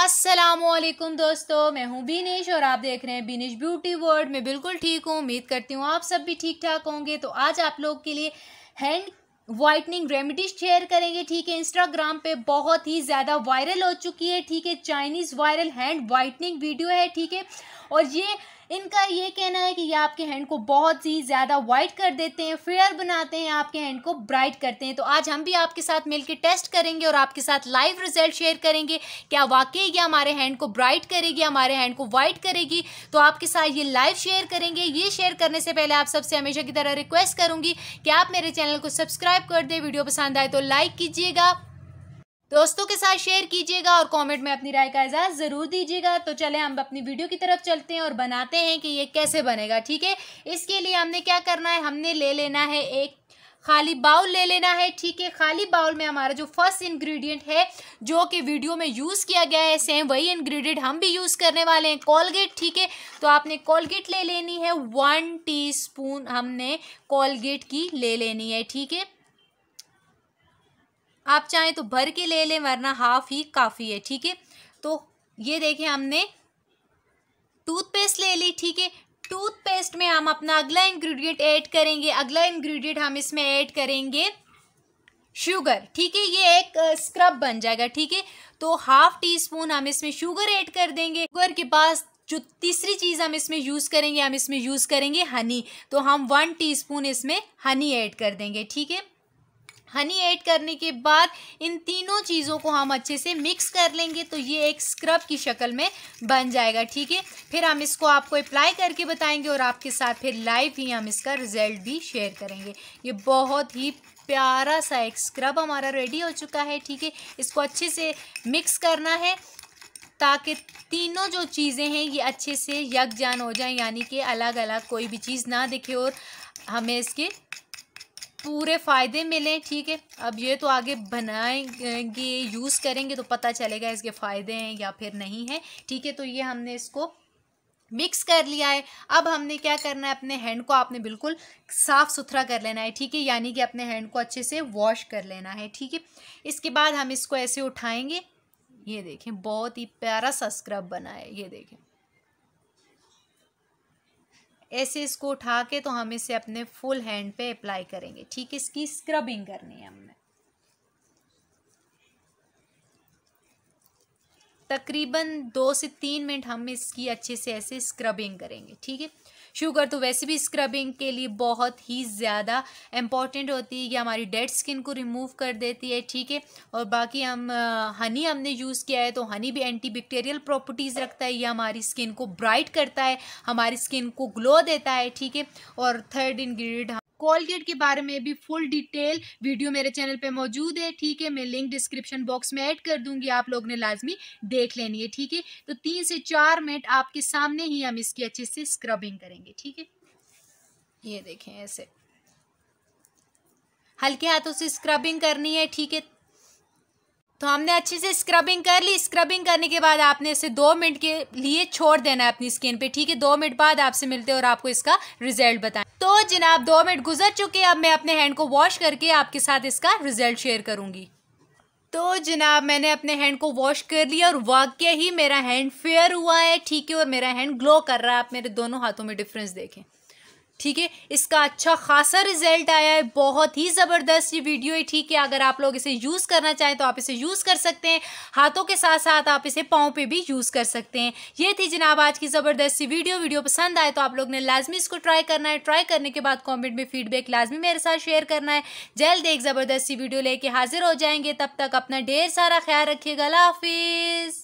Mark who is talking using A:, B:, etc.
A: असलम दोस्तों मैं हूँ बीनिश और आप देख रहे हैं बीनिश ब्यूटी वर्ल्ड मैं बिल्कुल ठीक हूँ उम्मीद करती हूँ आप सब भी ठीक ठाक होंगे तो आज आप लोग के लिए हैंड वाइटनिंग रेमेडीज शेयर करेंगे ठीक है इंस्टाग्राम पे बहुत ही ज़्यादा वायरल हो चुकी है ठीक है Chinese viral hand whitening video है ठीक है और ये इनका ये कहना है कि ये आपके हैंड को बहुत ही ज़्यादा वाइट कर देते हैं फेयर बनाते हैं आपके हैंड को ब्राइट करते हैं तो आज हम भी आपके साथ मिलकर टेस्ट करेंगे और आपके साथ लाइव रिजल्ट शेयर करेंगे क्या वाकई ये हमारे हैंड को ब्राइट करेगी हमारे हैंड को वाइट करेगी तो आपके साथ ये लाइव शेयर करेंगे ये शेयर करने से पहले आप सबसे हमेशा की तरह रिक्वेस्ट करूँगी कि आप मेरे चैनल को सब्सक्राइब कर दें वीडियो पसंद आए तो लाइक कीजिएगा दोस्तों के साथ शेयर कीजिएगा और कमेंट में अपनी राय का एजाज ज़रूर दीजिएगा तो चले हम अपनी वीडियो की तरफ चलते हैं और बनाते हैं कि ये कैसे बनेगा ठीक है इसके लिए हमने क्या करना है हमने ले लेना है एक खाली बाउल ले लेना है ठीक है खाली बाउल में हमारा जो फर्स्ट इंग्रेडिएंट है जो कि वीडियो में यूज़ किया गया है सेम वही इंग्रेडिएंट हम भी यूज़ करने वाले हैं कोलगेट ठीक है तो आपने कोलगेट ले लेनी है वन टीस्पून हमने कोलगेट की ले लेनी है ठीक है आप चाहें तो भर के ले लें वरना हाफ ही काफ़ी है ठीक है तो ये देखें हमने टूथपेस्ट ले ली ठीक है टूथपेस्ट में हम अपना अगला इंग्रेडिएंट ऐड करेंगे अगला इंग्रेडिएंट हम इसमें ऐड करेंगे शुगर ठीक है ये एक स्क्रब बन जाएगा ठीक है तो हाफ टी स्पून हम इसमें शुगर ऐड कर देंगे शुगर के पास जो तीसरी चीज़ हम इसमें यूज़ करेंगे हम इसमें यूज़ करेंगे हनी तो हम वन टी इसमें हनी ऐड कर देंगे ठीक है हनी ऐड करने के बाद इन तीनों चीज़ों को हम अच्छे से मिक्स कर लेंगे तो ये एक स्क्रब की शक्ल में बन जाएगा ठीक है फिर हम इसको आपको अप्लाई करके बताएंगे और आपके साथ फिर लाइव ही हम इसका रिजल्ट भी शेयर करेंगे ये बहुत ही प्यारा सा एक स्क्रब हमारा रेडी हो चुका है ठीक है इसको अच्छे से मिक्स करना है ताकि तीनों जो चीज़ें हैं ये अच्छे से यकजान हो जाएं यानी कि अलग अलग कोई भी चीज़ ना दिखे और हमें इसके पूरे फ़ायदे मिलें ठीक है अब ये तो आगे बनाएंगे यूज़ करेंगे तो पता चलेगा इसके फ़ायदे हैं या फिर नहीं हैं ठीक है तो ये हमने इसको मिक्स कर लिया है अब हमने क्या करना है अपने हैंड को आपने बिल्कुल साफ़ सुथरा कर लेना है ठीक है यानी कि अपने हैंड को अच्छे से वॉश कर लेना है ठीक है इसके बाद हम इसको ऐसे उठाएंगे ये देखें बहुत ही प्यारा सा स्क्रब बना है ये देखें ऐसे इसको उठा के तो हम इसे अपने फुल हैंड पे अप्लाई करेंगे ठीक है इसकी स्क्रबिंग करनी है हमने तकरीबन दो से तीन मिनट हम इसकी अच्छे से ऐसे स्क्रबिंग करेंगे ठीक है शुगर तो वैसे भी स्क्रबिंग के लिए बहुत ही ज़्यादा इम्पॉर्टेंट होती है ये हमारी डेड स्किन को रिमूव कर देती है ठीक है और बाकी हम हनी हमने यूज़ किया है तो हनी भी एंटीबैक्टीरियल प्रॉपर्टीज़ रखता है ये हमारी स्किन को ब्राइट करता है हमारी स्किन को ग्लो देता है ठीक है और थर्ड इन्ग्रीडियंट कोलगेट के बारे में भी फुल डिटेल वीडियो मेरे चैनल पे मौजूद है ठीक है मैं लिंक डिस्क्रिप्शन बॉक्स में ऐड कर दूंगी आप लोग ने लाजमी देख लेनी है ठीक है तो तीन से चार मिनट आपके सामने ही हम इसकी अच्छे से स्क्रबिंग करेंगे ठीक है ये देखें ऐसे हल्के हाथों से स्क्रबिंग करनी है ठीक है तो हमने अच्छे से स्क्रबिंग कर ली स्क्रबिंग करने के बाद आपने इसे दो मिनट के लिए छोड़ देना है अपनी स्किन पे ठीक है दो मिनट बाद आपसे मिलते हैं और आपको इसका रिजल्ट बताएं तो जनाब दो मिनट गुजर चुके हैं अब मैं अपने हैंड को वॉश करके आपके साथ इसका रिजल्ट शेयर करूंगी तो जनाब मैंने अपने हैंड को वॉश कर लिया और वाक्य ही मेरा हैंड फेयर हुआ है ठीक है और मेरा हैंड ग्लो कर रहा है आप मेरे दोनों हाथों में डिफरेंस देखें ठीक है इसका अच्छा खासा रिजल्ट आया है बहुत ही ज़बरदस्त ये वीडियो है ठीक है अगर आप लोग इसे यूज़ करना चाहें तो आप इसे यूज़ कर सकते हैं हाथों के साथ साथ आप इसे पाँव पे भी यूज़ कर सकते हैं ये थी जनाब आज की ज़बरदस्त सी वीडियो वीडियो पसंद आए तो आप लोग ने लाजमी इसको ट्राई करना है ट्राई करने के बाद कॉमेंट में फीडबैक लाजमी मेरे साथ शेयर करना है जल्द एक ज़बरदस्त सी वीडियो लेके हाजिर हो जाएंगे तब तक अपना ढेर सारा ख्याल रखिएगा हाफिज़